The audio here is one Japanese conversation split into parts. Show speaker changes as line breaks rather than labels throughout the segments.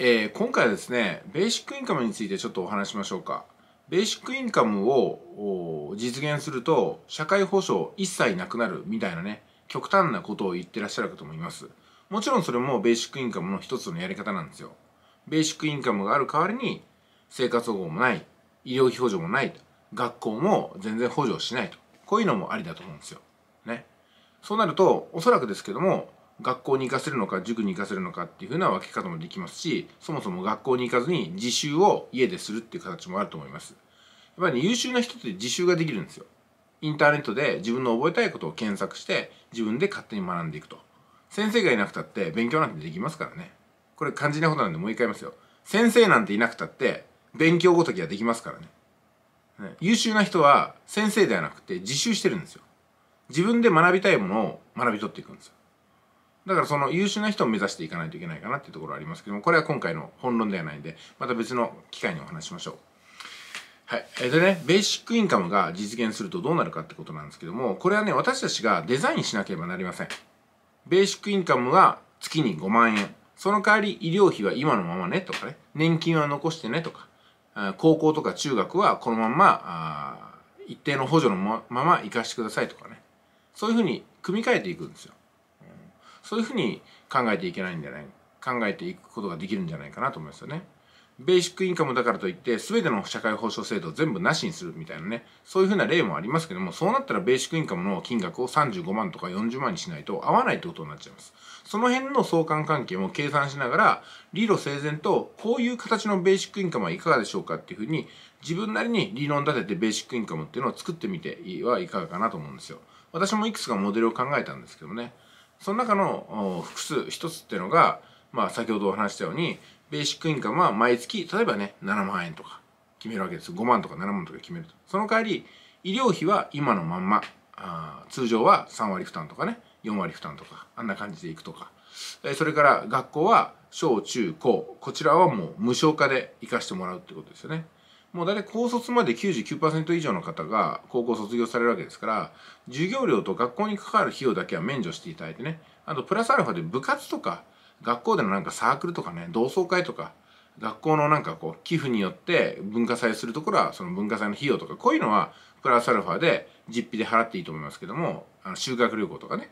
えー、今回はですね、ベーシックインカムについてちょっとお話しましょうか。ベーシックインカムを実現すると、社会保障一切なくなるみたいなね、極端なことを言ってらっしゃるかと思います。もちろんそれもベーシックインカムの一つのやり方なんですよ。ベーシックインカムがある代わりに、生活保護もない、医療費補助もない、学校も全然補助しないと。こういうのもありだと思うんですよ。ね。そうなると、おそらくですけども、学校に行かせるのか塾に行かせるのかっていうふうな分け方もできますしそもそも学校に行かずに自習を家でするっていう形もあると思いますやっぱり、ね、優秀な人って自習ができるんですよインターネットで自分の覚えたいことを検索して自分で勝手に学んでいくと先生がいなくたって勉強なんてできますからねこれ肝心なことなんでもう一回言いますよ先生なんていなくたって勉強ごときはできますからねね優秀な人は先生ではなくて自習してるんですよ自分で学びたいものを学び取っていくんですよだからその優秀な人を目指していかないといけないかなっていうところありますけども、これは今回の本論ではないんで、また別の機会にお話しましょう。はい。えー、でね、ベーシックインカムが実現するとどうなるかってことなんですけども、これはね、私たちがデザインしなければなりません。ベーシックインカムは月に5万円。その代わり医療費は今のままねとかね、年金は残してねとか、高校とか中学はこのまま、一定の補助のまま行かしてくださいとかね。そういうふうに組み替えていくんですよ。そういうふうに考えていけないんじゃない考えていくことができるんじゃないかなと思いますよね。ベーシックインカムだからといって、全ての社会保障制度を全部なしにするみたいなね、そういうふうな例もありますけども、そうなったらベーシックインカムの金額を35万とか40万にしないと合わないってことになっちゃいます。その辺の相関関係も計算しながら、理路整然と、こういう形のベーシックインカムはいかがでしょうかっていうふうに、自分なりに理論立ててベーシックインカムっていうのを作ってみてはいかがかなと思うんですよ。私もいくつかモデルを考えたんですけどね。その中の複数一つっていうのが、まあ、先ほどお話したようにベーシックインカムは毎月例えばね7万円とか決めるわけです5万とか7万とか決めるとその代わり医療費は今のまんまあ通常は3割負担とかね4割負担とかあんな感じでいくとか、えそれから学校は小中高こちらはもう無償化で生かしてもらうってことですよね。もう大体高卒まで99%以上の方が高校卒業されるわけですから、授業料と学校にかかる費用だけは免除していただいてね、あとプラスアルファで部活とか、学校でのなんかサークルとかね、同窓会とか、学校のなんかこう、寄付によって文化祭するところは、その文化祭の費用とか、こういうのはプラスアルファで実費で払っていいと思いますけども、あの修学旅行とかね、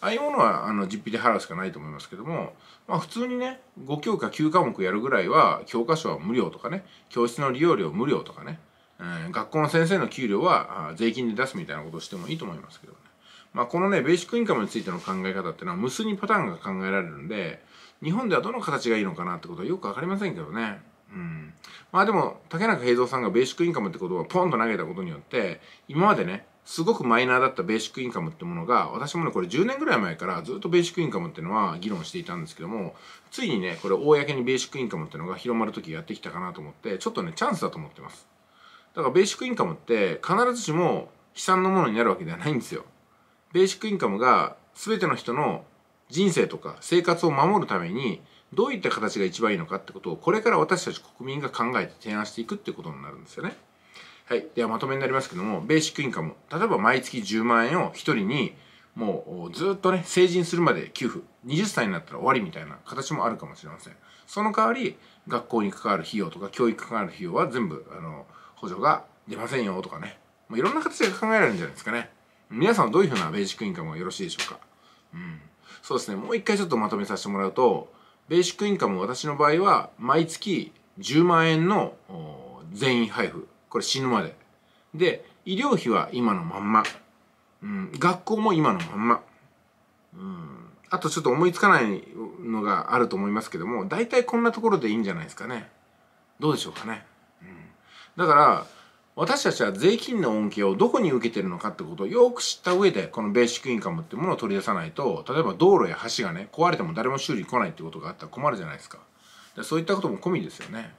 ああいうものはあの実費で払うしかないと思いますけども、まあ、普通にね5教科9科目やるぐらいは教科書は無料とかね教室の利用料無料とかね、えー、学校の先生の給料は税金で出すみたいなことをしてもいいと思いますけどね、まあ、このねベーシックインカムについての考え方っていうのは無数にパターンが考えられるんで日本ではどの形がいいのかなってことはよく分かりませんけどね。うん、まあでも竹中平蔵さんがベーシックインカムってことをポンと投げたことによって今までねすごくマイナーだったベーシックインカムってものが、私もね、これ10年ぐらい前からずっとベーシックインカムっていうのは議論していたんですけども、ついにね、これ公にベーシックインカムっていうのが広まる時やってきたかなと思って、ちょっとね、チャンスだと思ってます。だからベーシックインカムって必ずしも悲惨なものになるわけではないんですよ。ベーシックインカムが全ての人の人生とか生活を守るためにどういった形が一番いいのかってことをこれから私たち国民が考えて提案していくってことになるんですよね。はい、ではまとめになりますけどもベーシックインカム例えば毎月10万円を1人にもうずっとね成人するまで給付20歳になったら終わりみたいな形もあるかもしれませんその代わり学校に関わる費用とか教育に関わる費用は全部あの補助が出ませんよとかねもういろんな形で考えられるんじゃないですかね皆さんどういうふうなベーシックインカムがよろしいでしょうかうんそうですねもう一回ちょっとまとめさせてもらうとベーシックインカム私の場合は毎月10万円の全員配布これ死ぬまで。で、医療費は今のまんま。うん、学校も今のまんま。うん、あとちょっと思いつかないのがあると思いますけども、大体こんなところでいいんじゃないですかね。どうでしょうかね。うん、だから、私たちは税金の恩恵をどこに受けてるのかってことをよく知った上で、このベーシックインカムってものを取り出さないと、例えば道路や橋がね、壊れても誰も修理来ないってことがあったら困るじゃないですか。そういったことも込みですよね。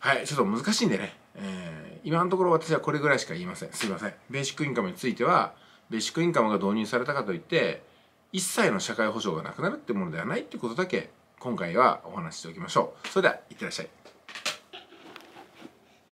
はい、ちょっと難しいんでね、えー、今のところ私はこれぐらいしか言いません。すいません。ベーシックインカムについては、ベーシックインカムが導入されたかといって、一切の社会保障がなくなるってものではないってことだけ、今回はお話ししておきましょう。それでは、いってらっしゃい。